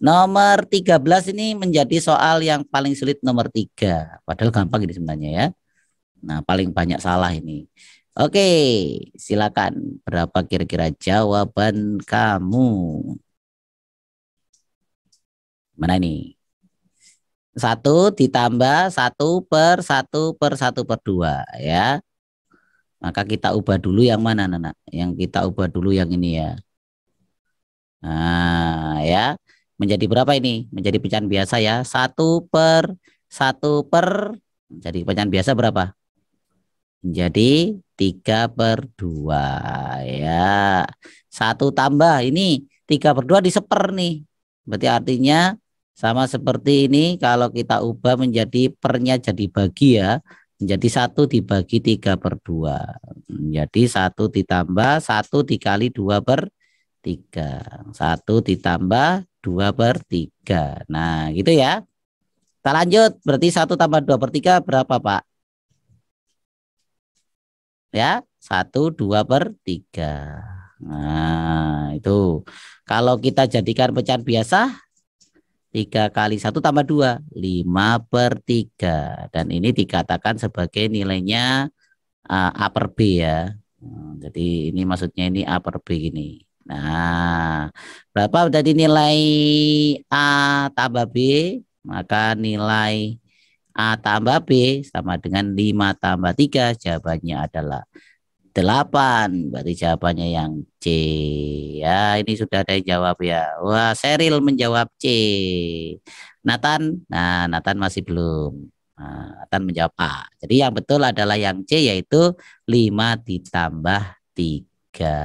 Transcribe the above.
Nomor 13 ini menjadi soal yang paling sulit nomor 3. Padahal gampang ini sebenarnya ya. Nah, paling banyak salah ini. Oke, silakan. Berapa kira-kira jawaban kamu? Mana ini? Satu ditambah satu per satu per satu per dua ya. Maka kita ubah dulu yang mana, Nana? Yang kita ubah dulu yang ini ya. Nah, ya menjadi berapa ini? Menjadi pecahan biasa ya. 1 per 1 per jadi pecahan biasa berapa? Menjadi 3 per 2 ya. 1 tambah ini 3 per 2 di seper nih. Berarti artinya sama seperti ini kalau kita ubah menjadi pernya jadi bagi ya. Menjadi 1 dibagi 3 per 2. Menjadi 1 ditambah 1 dikali 2 per 3. 1 ditambah 2 per 3. Nah, gitu ya. Kita lanjut. Berarti 1 tambah 2 per 3 berapa, Pak? Ya, 1, 2 per 3. Nah, itu. Kalau kita jadikan pecahan biasa, 3 kali 1 tambah 2, 5 per 3. Dan ini dikatakan sebagai nilainya eh, A per B ya. Nah, jadi ini maksudnya ini A per B ini. Nah, berapa tadi nilai A tambah B? Maka nilai A tambah B sama dengan 5 tambah 3. Jawabannya adalah 8. Berarti jawabannya yang C. Ya, ini sudah ada yang jawab ya. Wah, Seril menjawab C. Nathan? Nah, Nathan masih belum. Nah, Nathan menjawab A. Jadi yang betul adalah yang C yaitu 5 ditambah 3.